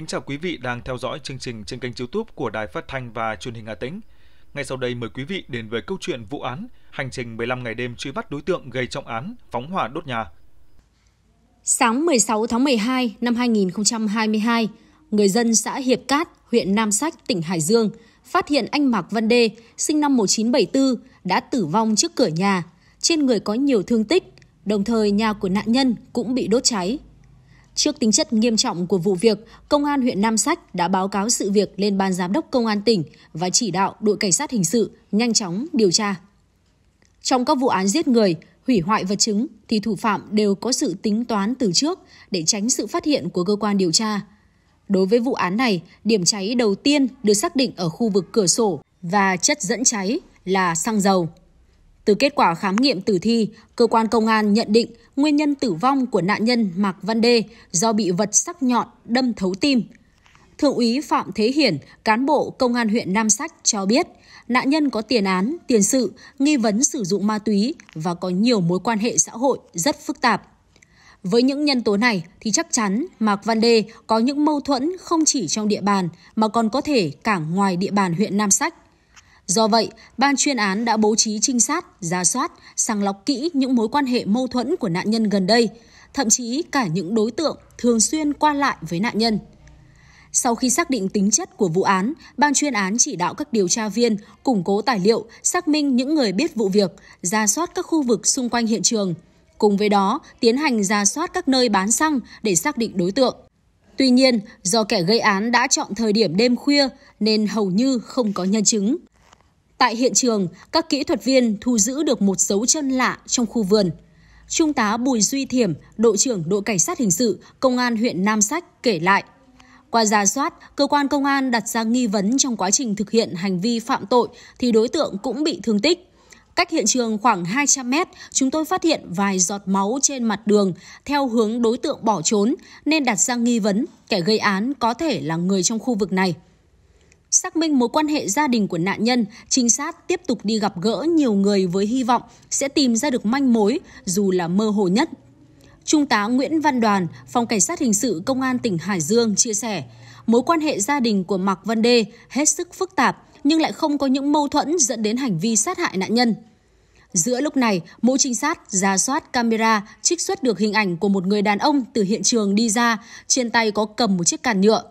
Kính chào quý vị đang theo dõi chương trình trên kênh YouTube của Đài Phát thanh và Truyền hình Hà Tĩnh. Ngay sau đây mời quý vị đến với câu chuyện vụ án hành trình 15 ngày đêm truy bắt đối tượng gây trọng án phóng hỏa đốt nhà. Sáng 16 tháng 12 năm 2022, người dân xã Hiệp Cát, huyện Nam Sách, tỉnh Hải Dương phát hiện anh Mạc Văn Đê, sinh năm 1974, đã tử vong trước cửa nhà, trên người có nhiều thương tích, đồng thời nhà của nạn nhân cũng bị đốt cháy. Trước tính chất nghiêm trọng của vụ việc, Công an huyện Nam Sách đã báo cáo sự việc lên Ban Giám đốc Công an tỉnh và chỉ đạo đội cảnh sát hình sự nhanh chóng điều tra. Trong các vụ án giết người, hủy hoại vật chứng thì thủ phạm đều có sự tính toán từ trước để tránh sự phát hiện của cơ quan điều tra. Đối với vụ án này, điểm cháy đầu tiên được xác định ở khu vực cửa sổ và chất dẫn cháy là xăng dầu. Từ kết quả khám nghiệm tử thi, cơ quan công an nhận định nguyên nhân tử vong của nạn nhân Mạc Văn Đê do bị vật sắc nhọn đâm thấu tim. Thượng úy Phạm Thế Hiển, cán bộ công an huyện Nam Sách cho biết, nạn nhân có tiền án, tiền sự, nghi vấn sử dụng ma túy và có nhiều mối quan hệ xã hội rất phức tạp. Với những nhân tố này thì chắc chắn Mạc Văn Đê có những mâu thuẫn không chỉ trong địa bàn mà còn có thể cả ngoài địa bàn huyện Nam Sách. Do vậy, ban chuyên án đã bố trí trinh sát, ra soát, sàng lọc kỹ những mối quan hệ mâu thuẫn của nạn nhân gần đây, thậm chí cả những đối tượng thường xuyên qua lại với nạn nhân. Sau khi xác định tính chất của vụ án, ban chuyên án chỉ đạo các điều tra viên củng cố tài liệu, xác minh những người biết vụ việc, ra soát các khu vực xung quanh hiện trường. Cùng với đó, tiến hành ra soát các nơi bán xăng để xác định đối tượng. Tuy nhiên, do kẻ gây án đã chọn thời điểm đêm khuya nên hầu như không có nhân chứng. Tại hiện trường, các kỹ thuật viên thu giữ được một dấu chân lạ trong khu vườn. Trung tá Bùi Duy Thiểm, đội trưởng đội cảnh sát hình sự, công an huyện Nam Sách kể lại. Qua giả soát, cơ quan công an đặt ra nghi vấn trong quá trình thực hiện hành vi phạm tội thì đối tượng cũng bị thương tích. Cách hiện trường khoảng 200 mét, chúng tôi phát hiện vài giọt máu trên mặt đường theo hướng đối tượng bỏ trốn nên đặt ra nghi vấn kẻ gây án có thể là người trong khu vực này. Xác minh mối quan hệ gia đình của nạn nhân, trinh sát tiếp tục đi gặp gỡ nhiều người với hy vọng sẽ tìm ra được manh mối dù là mơ hồ nhất. Trung tá Nguyễn Văn Đoàn, Phòng Cảnh sát Hình sự Công an tỉnh Hải Dương chia sẻ, mối quan hệ gia đình của Mạc Văn Đê hết sức phức tạp nhưng lại không có những mâu thuẫn dẫn đến hành vi sát hại nạn nhân. Giữa lúc này, mỗi trinh sát ra soát camera trích xuất được hình ảnh của một người đàn ông từ hiện trường đi ra, trên tay có cầm một chiếc càn nhựa.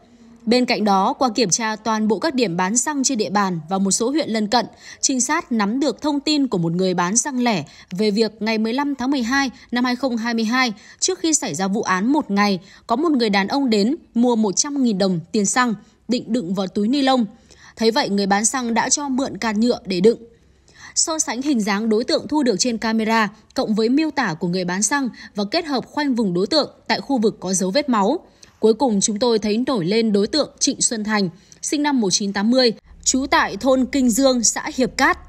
Bên cạnh đó, qua kiểm tra toàn bộ các điểm bán xăng trên địa bàn và một số huyện lân cận, trinh sát nắm được thông tin của một người bán xăng lẻ về việc ngày 15 tháng 12 năm 2022, trước khi xảy ra vụ án một ngày, có một người đàn ông đến mua 100.000 đồng tiền xăng, định đựng vào túi ni lông. Thấy vậy, người bán xăng đã cho mượn can nhựa để đựng. So sánh hình dáng đối tượng thu được trên camera cộng với miêu tả của người bán xăng và kết hợp khoanh vùng đối tượng tại khu vực có dấu vết máu, Cuối cùng chúng tôi thấy nổi lên đối tượng Trịnh Xuân Thành, sinh năm 1980, trú tại thôn Kinh Dương, xã Hiệp Cát.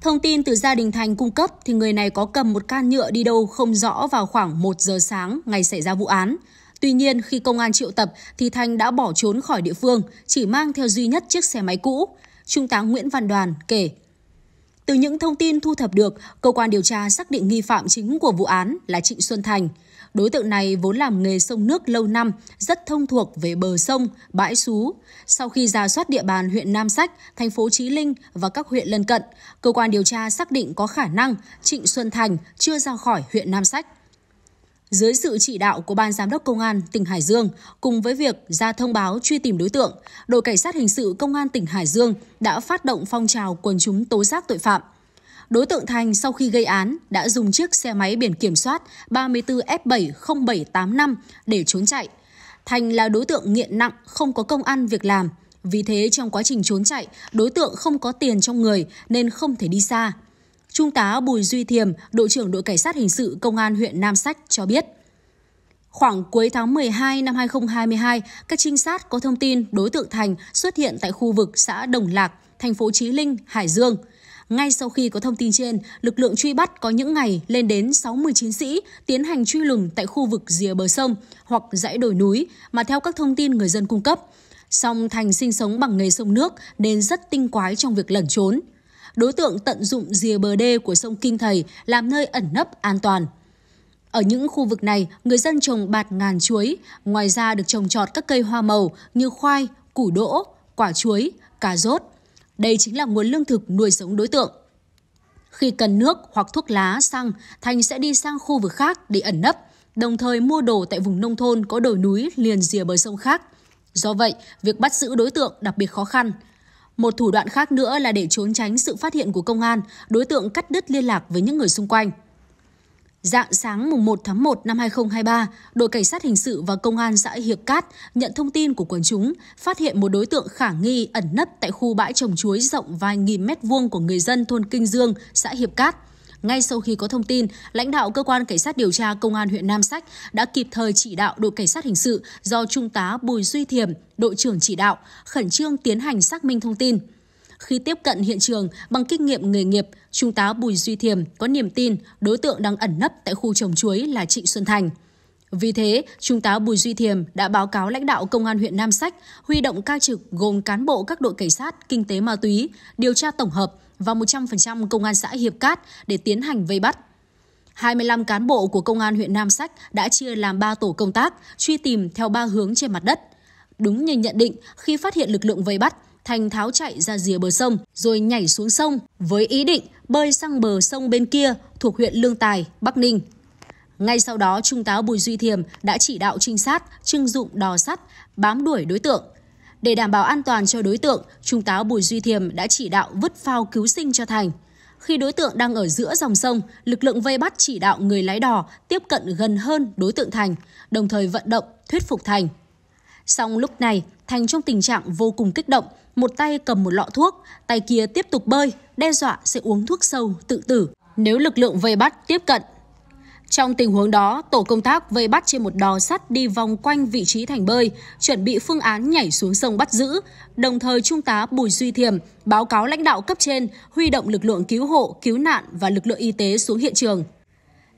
Thông tin từ gia đình Thành cung cấp thì người này có cầm một can nhựa đi đâu không rõ vào khoảng 1 giờ sáng ngày xảy ra vụ án. Tuy nhiên, khi công an triệu tập thì Thành đã bỏ trốn khỏi địa phương, chỉ mang theo duy nhất chiếc xe máy cũ. Trung tá Nguyễn Văn Đoàn kể. Từ những thông tin thu thập được, cơ quan điều tra xác định nghi phạm chính của vụ án là Trịnh Xuân Thành – Đối tượng này vốn làm nghề sông nước lâu năm, rất thông thuộc về bờ sông, bãi xú. Sau khi ra soát địa bàn huyện Nam Sách, thành phố Chí Linh và các huyện lân cận, cơ quan điều tra xác định có khả năng Trịnh Xuân Thành chưa ra khỏi huyện Nam Sách. Dưới sự chỉ đạo của Ban Giám đốc Công an tỉnh Hải Dương, cùng với việc ra thông báo truy tìm đối tượng, đội Cảnh sát Hình sự Công an tỉnh Hải Dương đã phát động phong trào quần chúng tố giác tội phạm – Đối tượng Thành sau khi gây án đã dùng chiếc xe máy biển kiểm soát 34F70785 để trốn chạy. Thành là đối tượng nghiện nặng, không có công ăn việc làm. Vì thế trong quá trình trốn chạy, đối tượng không có tiền trong người nên không thể đi xa. Trung tá Bùi Duy Thiềm, đội trưởng đội cảnh sát hình sự công an huyện Nam Sách cho biết. Khoảng cuối tháng 12 năm 2022, các trinh sát có thông tin đối tượng Thành xuất hiện tại khu vực xã Đồng Lạc, thành phố Chí Linh, Hải Dương – ngay sau khi có thông tin trên, lực lượng truy bắt có những ngày lên đến 60 chiến sĩ tiến hành truy lùng tại khu vực rìa bờ sông hoặc dãy đồi núi mà theo các thông tin người dân cung cấp. Song Thành sinh sống bằng nghề sông nước nên rất tinh quái trong việc lẩn trốn. Đối tượng tận dụng rìa bờ đê của sông Kinh Thầy làm nơi ẩn nấp an toàn. Ở những khu vực này, người dân trồng bạt ngàn chuối, ngoài ra được trồng trọt các cây hoa màu như khoai, củ đỗ, quả chuối, cà rốt. Đây chính là nguồn lương thực nuôi sống đối tượng. Khi cần nước hoặc thuốc lá, xăng, Thành sẽ đi sang khu vực khác để ẩn nấp, đồng thời mua đồ tại vùng nông thôn có đồi núi liền rìa bờ sông khác. Do vậy, việc bắt giữ đối tượng đặc biệt khó khăn. Một thủ đoạn khác nữa là để trốn tránh sự phát hiện của công an, đối tượng cắt đứt liên lạc với những người xung quanh. Dạng sáng mùng 1 tháng 1 năm 2023, đội cảnh sát hình sự và công an xã Hiệp Cát nhận thông tin của quần chúng, phát hiện một đối tượng khả nghi ẩn nấp tại khu bãi trồng chuối rộng vài nghìn mét vuông của người dân thôn Kinh Dương, xã Hiệp Cát. Ngay sau khi có thông tin, lãnh đạo cơ quan cảnh sát điều tra công an huyện Nam Sách đã kịp thời chỉ đạo đội cảnh sát hình sự do trung tá Bùi Duy Thiềm, đội trưởng chỉ đạo, khẩn trương tiến hành xác minh thông tin. Khi tiếp cận hiện trường, bằng kinh nghiệm nghề nghiệp, Trung tá Bùi Duy Thiềm có niềm tin đối tượng đang ẩn nấp tại khu trồng chuối là Trịnh Xuân Thành. Vì thế, Trung tá Bùi Duy Thiềm đã báo cáo lãnh đạo Công an huyện Nam Sách huy động ca trực gồm cán bộ các đội cảnh sát, kinh tế ma túy, điều tra tổng hợp và 100% Công an xã Hiệp Cát để tiến hành vây bắt. 25 cán bộ của Công an huyện Nam Sách đã chia làm 3 tổ công tác, truy tìm theo 3 hướng trên mặt đất. Đúng như nhận định, khi phát hiện lực lượng vây bắt, Thành tháo chạy ra rìa bờ sông rồi nhảy xuống sông với ý định bơi sang bờ sông bên kia thuộc huyện Lương Tài, Bắc Ninh. Ngay sau đó, Trung tá Bùi Duy Thiềm đã chỉ đạo trinh sát trưng dụng đò sắt bám đuổi đối tượng. Để đảm bảo an toàn cho đối tượng, Trung tá Bùi Duy Thiềm đã chỉ đạo vứt phao cứu sinh cho Thành. Khi đối tượng đang ở giữa dòng sông, lực lượng vây bắt chỉ đạo người lái đò tiếp cận gần hơn đối tượng Thành, đồng thời vận động thuyết phục Thành Song lúc này, Thành trong tình trạng vô cùng kích động, một tay cầm một lọ thuốc, tay kia tiếp tục bơi, đe dọa sẽ uống thuốc sâu tự tử nếu lực lượng vây bắt tiếp cận. Trong tình huống đó, tổ công tác vây bắt trên một đò sắt đi vòng quanh vị trí thành bơi, chuẩn bị phương án nhảy xuống sông bắt giữ. Đồng thời, Trung tá Bùi Duy Thiềm báo cáo lãnh đạo cấp trên huy động lực lượng cứu hộ, cứu nạn và lực lượng y tế xuống hiện trường.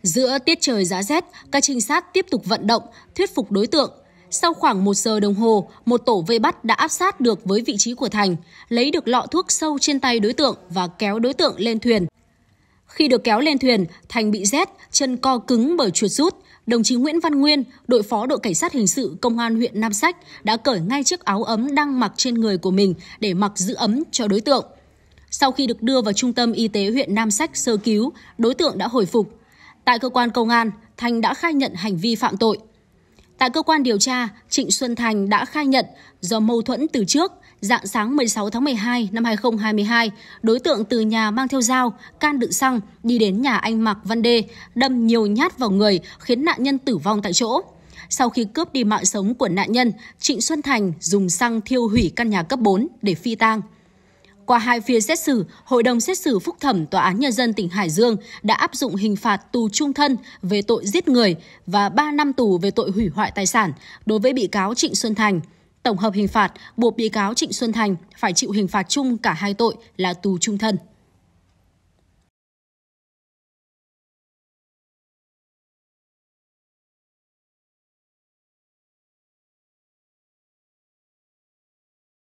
Giữa tiết trời giá rét, các trinh sát tiếp tục vận động, thuyết phục đối tượng sau khoảng 1 giờ đồng hồ, một tổ vây bắt đã áp sát được với vị trí của Thành, lấy được lọ thuốc sâu trên tay đối tượng và kéo đối tượng lên thuyền. Khi được kéo lên thuyền, Thành bị rét, chân co cứng bởi chuột rút. Đồng chí Nguyễn Văn Nguyên, đội phó đội cảnh sát hình sự công an huyện Nam Sách đã cởi ngay chiếc áo ấm đang mặc trên người của mình để mặc giữ ấm cho đối tượng. Sau khi được đưa vào trung tâm y tế huyện Nam Sách sơ cứu, đối tượng đã hồi phục. Tại cơ quan công an, Thành đã khai nhận hành vi phạm tội. Tại cơ quan điều tra, Trịnh Xuân Thành đã khai nhận do mâu thuẫn từ trước, dạng sáng 16 tháng 12 năm 2022, đối tượng từ nhà mang theo dao, can đựng xăng đi đến nhà anh Mạc Văn Đê, đâm nhiều nhát vào người khiến nạn nhân tử vong tại chỗ. Sau khi cướp đi mạng sống của nạn nhân, Trịnh Xuân Thành dùng xăng thiêu hủy căn nhà cấp 4 để phi tang. Qua hai phiên xét xử, Hội đồng xét xử phúc thẩm Tòa án Nhân dân tỉnh Hải Dương đã áp dụng hình phạt tù trung thân về tội giết người và 3 năm tù về tội hủy hoại tài sản đối với bị cáo Trịnh Xuân Thành. Tổng hợp hình phạt buộc bị cáo Trịnh Xuân Thành phải chịu hình phạt chung cả hai tội là tù trung thân.